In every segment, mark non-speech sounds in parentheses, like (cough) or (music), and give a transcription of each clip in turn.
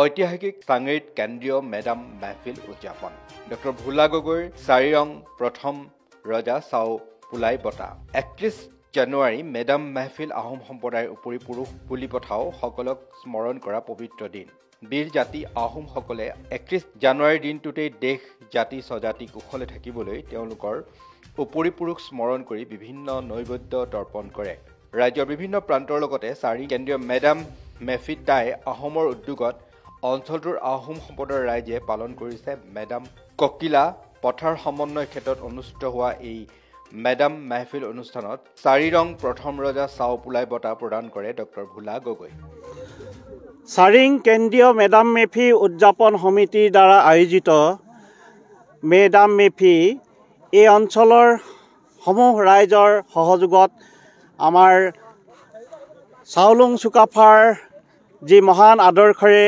ঐতিহাসিক চাঙৰিত কেন্দ্ৰীয় মেডাম মেহফিল উদযাপন ডক্টৰ ভোলা গগৈৰ চাৰি ৰং প্ৰথম ৰজা চাও পোলাই বঁটা একত্ৰিছ জানুৱাৰী মেডাম মেহফিল আহোম সম্প্ৰদায়ৰ উপৰি পুৰুষ বুলি পঠাও সকলক স্মৰণ কৰা পবিত্ৰ দিন বীৰ জাতি আহোমসকলে একত্ৰিছ জানুৱাৰীৰ দিনটোতেই দেশ জাতি স্বজাতি কুশলে থাকিবলৈ তেওঁলোকৰ উপৰি পুৰুষ স্মৰণ কৰি বিভিন্ন নৈবদ্য তৰ্পণ কৰে ৰাজ্যৰ বিভিন্ন প্ৰান্তৰ লগতে চাৰি কেন্দ্ৰীয় মেডাম মেফিদ্দাই আহোমৰ উদ্যোগত অঞ্চলটোৰ আহোম সম্প্ৰদায়ৰ ৰাইজে পালন কৰিছে মেডাম ককিলা পথাৰ সমন্বয় ক্ষেত্ৰত অনুষ্ঠিত হোৱা এই মেডাম মেহফিল অনুষ্ঠানত চাৰি ৰং প্ৰথম ৰজা চাও পোলাই বঁটা প্ৰদান কৰে ডক্টৰ ভোলা গগৈ চাৰিং কেন্দ্ৰীয় মেডাম মেফি উদযাপন সমিতিৰ দ্বাৰা আয়োজিত মেডাম মেফি এই অঞ্চলৰ সমূহ ৰাইজৰ সহযোগত আমাৰ চাওলুং চুকাফাৰ যি মহান আদৰ্শৰে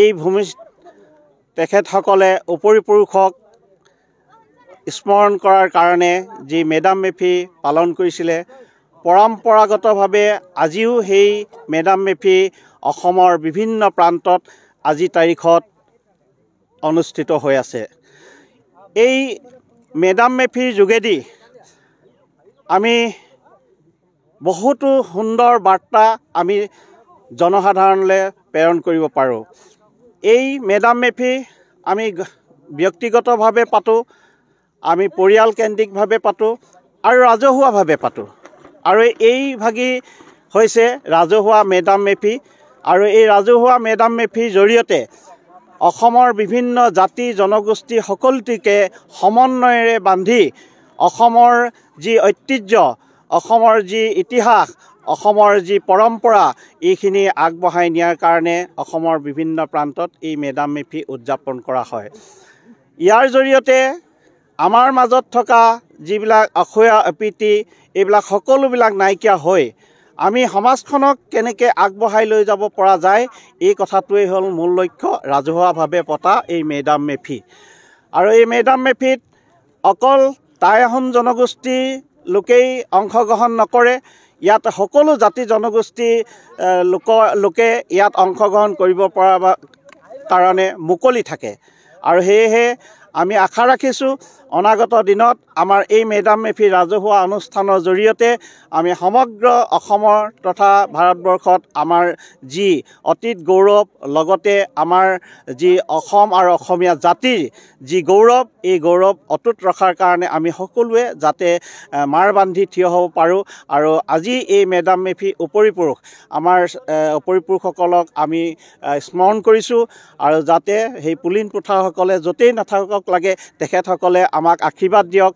এই ভূমি তেখেতসকলে উপৰিপুৰুষক স্মৰণ কৰাৰ কাৰণে যি মেডাম মেফি পালন কৰিছিলে পৰম্পৰাগতভাৱে আজিও সেই মেডাম মেফি অসমৰ বিভিন্ন প্ৰান্তত আজি তাৰিখত অনুষ্ঠিত হৈ আছে এই মেডাম মেফিৰ যোগেদি আমি বহুতো সুন্দৰ বাৰ্তা আমি জনসাধাৰণলৈ প্ৰেৰণ কৰিব পাৰোঁ এই মেডাম মেফি আমি ব্যক্তিগতভাৱে পাতোঁ আমি পৰিয়ালকেন্দ্ৰিকভাৱে পাতোঁ আৰু ৰাজহুৱাভাৱে পাতোঁ আৰু এই হৈছে ৰাজহুৱা মেডাম মেফি আৰু এই ৰাজহুৱা মেডাম মেফিৰ জৰিয়তে অসমৰ বিভিন্ন জাতি জনগোষ্ঠী সকলোটিকে সমন্বয়েৰে বান্ধি অসমৰ যি ঐতিহ্য অসমৰ যি ইতিহাস অসমৰ যি পৰম্পৰা এইখিনি আগবঢ়াই নিয়াৰ কাৰণে অসমৰ বিভিন্ন প্ৰান্তত এই মেডাম মেফি উদযাপন কৰা হয় ইয়াৰ জৰিয়তে আমাৰ মাজত থকা যিবিলাক আখৈয়া অপ্ৰীতি এইবিলাক সকলোবিলাক নাইকিয়া হৈ আমি সমাজখনক কেনেকৈ আগবঢ়াই লৈ যাব পৰা যায় এই কথাটোৱেই হ'ল মূল লক্ষ্য ৰাজহুৱাভাৱে পতা এই মেডাম মেফি আৰু এই মেডাম মেফিত অকল টাই আহোম জনগোষ্ঠীৰ লোকেই অংশগ্ৰহণ নকৰে ইয়াত সকলো জাতি জনগোষ্ঠী লোক লোকে ইয়াত অংশগ্ৰহণ কৰিব পৰা কাৰণে মুকলি থাকে আৰু সেয়েহে আমি আশা ৰাখিছোঁ অনাগত দিনত আমাৰ এই মেডাম মেফি ৰাজহুৱা অনুষ্ঠানৰ জৰিয়তে আমি সমগ্ৰ অসমৰ তথা ভাৰতবৰ্ষত আমাৰ যি অতীত গৌৰৱ লগতে আমাৰ যি অসম আৰু অসমীয়া জাতিৰ যি গৌৰৱ এই গৌৰৱ অটুট ৰখাৰ কাৰণে আমি সকলোৱে যাতে মাৰ বান্ধি থিয় হ'ব পাৰোঁ আৰু আজি এই মেডাম মেফি উপৰিপুৰুষ আমাৰ উপৰিপুৰুষসকলক আমি স্মৰণ কৰিছোঁ আৰু যাতে সেই পুলিন পুথাসকলে য'তেই নাথাকক লাগে তেখেতসকলে আমাক আশীৰ্বাদ দিয়ক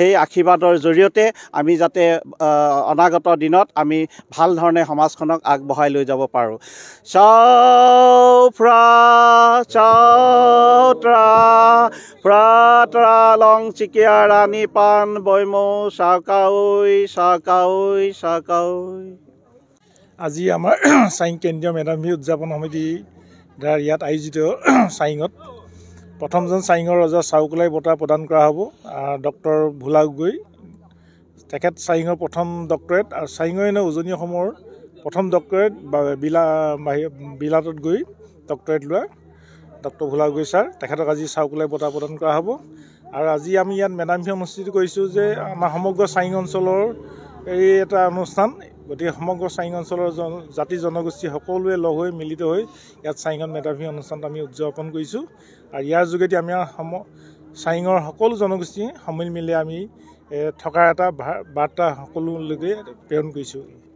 সেই আশীৰ্বাদৰ জৰিয়তে আমি যাতে অনাগত দিনত আমি ভাল ধৰণে সমাজখনক আগবঢ়াই লৈ যাব পাৰোঁ চং চিকিয়া ৰাণী পাণ বৈমৌ চাকাউই চাকাউই চাকাউই আজি আমাৰ (clears throat) চাইং কেন্দ্ৰীয় মেধাৱী উদযাপন সমিতি দ্বাৰা ইয়াত আয়োজিত (clears throat) চাইঙত প্ৰথমজন চাৰিঙৰ ৰজা চাউকোলাই বঁটা প্ৰদান কৰা হ'ব ডক্টৰ ভোলা গগৈ তেখেত চাৰিঙৰ প্ৰথম ডক্টৰেট আৰু চাৰিঙৰ এনেই উজনি অসমৰ প্ৰথম ডক্টৰেট বিলা বাহিৰ বিলাটত গৈ ডক্টৰেট লোৱা ডক্টৰ ভোলা গগৈ ছাৰ তেখেতক আজি চাউকোলাই বঁটা প্ৰদান কৰা হ'ব আৰু আজি আমি ইয়াত মেডামফি অনুষ্ঠিত কৰিছোঁ যে আমাৰ সমগ্ৰ চাৰিং অঞ্চলৰ এই এটা অনুষ্ঠান গতিকে সমগ্ৰ চাৰিং অঞ্চলৰ জন জাতি জনগোষ্ঠী সকলোৱে লগ হৈ মিলিত হৈ ইয়াত চাৰিঙত মেধাভী অনুষ্ঠানটো আমি উদযাপন কৰিছোঁ আৰু ইয়াৰ যোগেদি আমি সম চাৰিঙৰ সকলো জনগোষ্ঠী সমিল মিলি আমি থকাৰ এটা বাৰ্তা সকলোলৈকে প্ৰেৰণ কৰিছোঁ